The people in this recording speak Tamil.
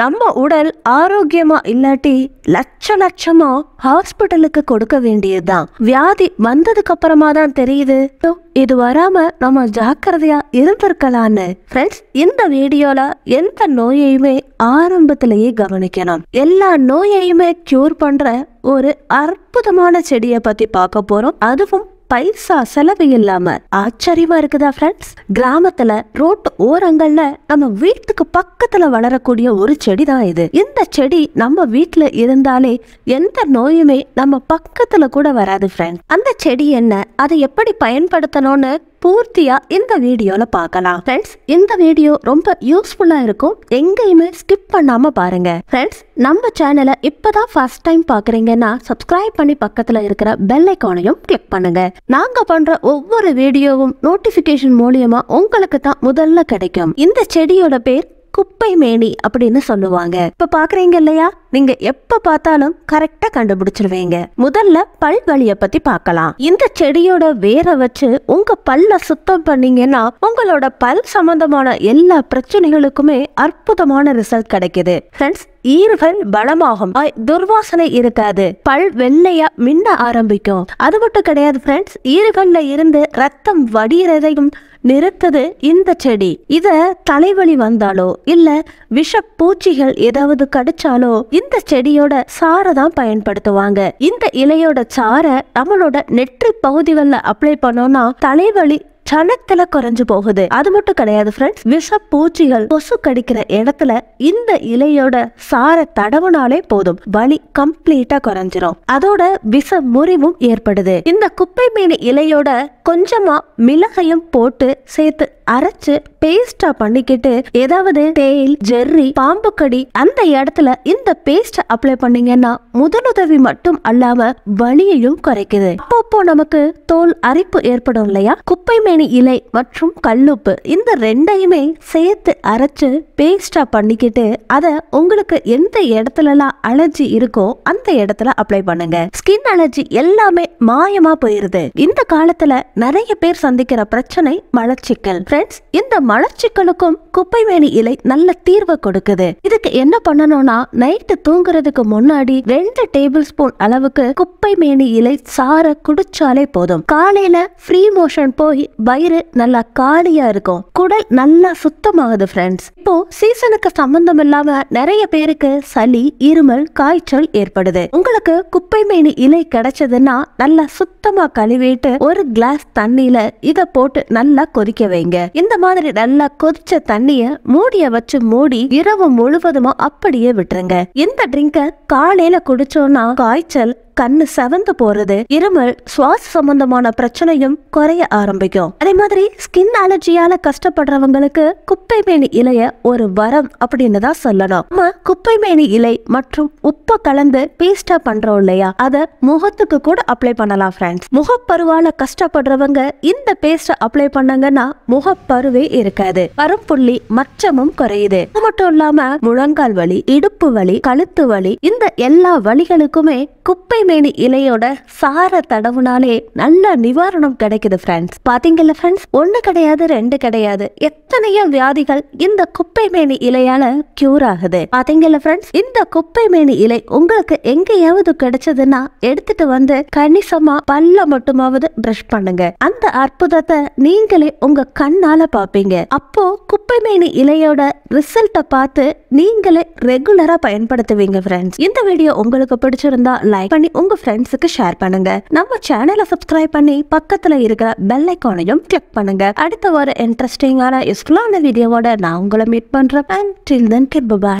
நம்ம உடல் ஆரோக்கியமா இல்லாட்டி லட்ச லட்சமா ஹாஸ்பிட்டலுக்கு கொடுக்க வேண்டியதுதான் வியாதி வந்ததுக்கு அப்புறமா தான் தெரியுது இது வராம நம்ம ஜாக்கிரதையா இருந்திருக்கலான்னு ஃப்ரெண்ட்ஸ் இந்த வீடியோல எந்த நோயையுமே ஆரம்பத்திலேயே கவனிக்கணும் எல்லா நோயையுமே கியூர் பண்ற ஒரு அற்புதமான செடியை பத்தி பார்க்க போறோம் அதுவும் பைசா செலவு இல்லாம ஆச்சரியமா இருக்குதா ஃப்ரெண்ட்ஸ் கிராமத்துல ரோட்டு ஓரங்கள்ல நம்ம வீட்டுக்கு பக்கத்துல வளரக்கூடிய ஒரு செடி தான் இது இந்த செடி நம்ம வீட்டுல இருந்தாலே எந்த நோயுமே நம்ம பக்கத்துல கூட வராது ஃப்ரெண்ட்ஸ் அந்த செடி என்ன அதை எப்படி பயன்படுத்தணும்னு பூர்த்தியாக இந்த வீடியோவில் பார்க்கலாம் ஃப்ரெண்ட்ஸ் இந்த வீடியோ ரொம்ப யூஸ்ஃபுல்லாக இருக்கும் எங்கேயுமே ஸ்கிப் பண்ணாமல் பாருங்க ஃப்ரெண்ட்ஸ் நம்ம சேனலை இப்போ தான் ஃபர்ஸ்ட் டைம் பார்க்குறீங்கன்னா சப்ஸ்கிரைப் பண்ணி பக்கத்தில் இருக்கிற பெல் ஐக்கானையும் கிளிக் பண்ணுங்க நாங்கள் பண்ணுற ஒவ்வொரு வீடியோவும் நோட்டிஃபிகேஷன் மூலியமாக உங்களுக்கு தான் முதல்ல கிடைக்கும் இந்த செடியோட பேர் குப்பை மேனி அப்படின்னு சொல்லுவாங்க இப்ப பாக்குறீங்க இல்லையா நீங்க எப்ப பார்த்தாலும் கரெக்டா கண்டுபிடிச்சிருவீங்க முதல்ல பல் வலிய பத்தி பார்க்கலாம் இந்த செடியோட வேரை வச்சு உங்க பல்ல சுத்தம் பண்ணீங்கன்னா உங்களோட பல் சம்பந்தமான எல்லா பிரச்சனைகளுக்குமே அற்புதமான ரிசல்ட் கிடைக்குது ஃப்ரெண்ட்ஸ் ஈர்கள் பலமாகும் துர்வாசனை இருக்காது பல் வெள்ளையா மின்ன ஆரம்பிக்கும் அது மட்டும் கிடையாது ஃப்ரெண்ட்ஸ் ஈர்கள்ல இருந்து ரத்தம் வடிகிறதையும் நிறுத்தது இந்த செடி இத தலைவலி வந்தாலோ இல்ல விஷ பூச்சிகள் ஏதாவது கடிச்சாலோ இந்த செடியோட சாரை தான் பயன்படுத்துவாங்க இந்த இலையோட சாரை நம்மளோட நெற்றி பகுதிகளில் அப்ளை பண்ணோம்னா தலைவலி சனத்துல குறைஞ்சு போகுது அது மட்டும் கிடையாது ஃப்ரெண்ட்ஸ் விஷ பூச்சிகள் கொசு கடிக்கிற இடத்துல இந்த இலையோட சார தடவுனாலே போதும் வலி கம்ப்ளீட்டா குறைஞ்சிரும் அதோட விஷ முறிவும் ஏற்படுது இந்த குப்பை மீன் இலையோட கொஞ்சமா மிளகையும் போட்டு சேர்த்து அரைச்சு பேஸ்டா பண்ணிக்கிட்டு ஏதாவது தேயில் ஜெர்ரி பாம்பு கடி அந்த இடத்துல இந்த பேஸ்ட் அப்ளை பண்ணீங்கன்னா முதலுதவி மட்டும் அல்லாம வலியையும் குறைக்குது அப்பப்போ நமக்கு தோல் அரிப்பு ஏற்படும் இல்லையா குப்பைமேனி இலை மற்றும் கல்லுப்பு இந்த ரெண்டையுமே சேர்த்து அரைச்சு பேஸ்டா பண்ணிக்கிட்டு அதை உங்களுக்கு எந்த இடத்துலலாம் அலர்ஜி இருக்கோ அந்த இடத்துல அப்ளை பண்ணுங்க ஸ்கின் அலர்ஜி எல்லாமே மாயமா போயிருது இந்த காலத்துல நிறைய பேர் சந்திக்கிற பிரச்சனை மலச்சிக்கல் ஃப்ரெண்ட்ஸ் இந்த மலச்சிக்கலுக்கும் குப்பைமேனி இலை நல்ல தீர்வு கொடுக்குது இதுக்கு என்ன பண்ணணும்னா நைட்டு தூங்குறதுக்கு முன்னாடி ரெண்டு டேபிள் ஸ்பூன் அளவுக்கு குப்பைமேனி இலை சார குடிச்சாலே போதும் காலையில ஃப்ரீ மோஷன் போய் வயிறு நல்லா காலியா இருக்கும் குடல் நல்லா சுத்தமாகுது ஃப்ரெண்ட்ஸ் இப்போ சீசனுக்கு சம்பந்தம் இல்லாம நிறைய பேருக்கு சளி இருமல் காய்ச்சல் ஏற்படுது உங்களுக்கு குப்பைமேனி இலை கிடைச்சதுன்னா நல்லா சுத்தமா கழுவிட்டு ஒரு கிளாஸ் தண்ணியில இதை போட்டு நல்லா கொதிக்க வைங்க இந்த மாதிரி நல்லா கொதிச்ச தண்ணிய மூடிய வச்சு மூடி இரவு முழுவதுமா அப்படியே விட்டுருங்க இந்த ட்ரிங்க காலையில குடிச்சோம்னா காய்ச்சல் கண்ணு செவந்து போறது இருமல் சுவாச சம்பந்தமான பிரச்சனையும் குறைய ஆரம்பிக்கும் அதே மாதிரி ஸ்கின் அலர்ஜியால கஷ்டப்படுறவங்களுக்கு குப்பை மேனி இலைய ஒரு வரம் அப்படின்னு தான் சொல்லணும் நம்ம குப்பை மேனி இலை மற்றும் உப்பை கலந்து பேஸ்டா பண்றோம் இல்லையா அத முகத்துக்கு கூட அப்ளை பண்ணலாம் ஃப்ரெண்ட்ஸ் முகப்பருவால கஷ்டப்படுறவங்க இந்த பேஸ்ட் அப்ளை பண்ணாங்கன்னா முகப்பருவே இருக்காது புள்ளி மச்சமும் குறையுது அது மட்டும் இல்லாம முழங்கால் வலி இடுப்பு வலி கழுத்து வலி இந்த எல்லா வழிகளுக்குமே குப்பை மேனி இலையோட சார தடவுனாலே நல்ல நிவாரணம் கிடைக்குது ஃப்ரெண்ட்ஸ் பாத்தீங்கல்ல ஃப்ரெண்ட்ஸ் ஒண்ணு கிடையாது ரெண்டு கிடையாது எத்தனையோ வியாதிகள் இந்த குப்பை மேனி இலையால கியூர் ஆகுது பாத்தீங்கல்ல ஃப்ரெண்ட்ஸ் இந்த குப்பை மேனி இலை உங்களுக்கு எங்கேயாவது கிடைச்சதுன்னா எடுத்துட்டு வந்து கணிசமா பல்ல மட்டுமாவது பிரஷ் பண்ணுங்க அந்த அற்புதத்தை நீங்களே உங்க கண்ணால பாப்பீங்க அப்போ குப்பை மேனி இலையோட ரிசல்ட்டை பார்த்து நீங்களே ரெகுலரா பயன்படுத்துவீங்க ஃப்ரெண்ட்ஸ் இந்த வீடியோ உங்களுக்கு பிடிச்சிருந்தா லைக் பண்ணி உங்க ஃப்ரெண்ட்ஸுக்கு ஷேர் பண்ணுங்க நம்ம சேனலை சப்ஸ்கிரைப் பண்ணி பக்கத்துல இருக்கிற பெல் ஐக்கானையும் கிளிக் பண்ணுங்க அடுத்த ஒரு இன்ட்ரெஸ்டிங்கான யூஸ்ஃபுல்லான வீடியோவோட நான் உங்களை மீட் பண்றேன் டில் தென் கிட் பாய்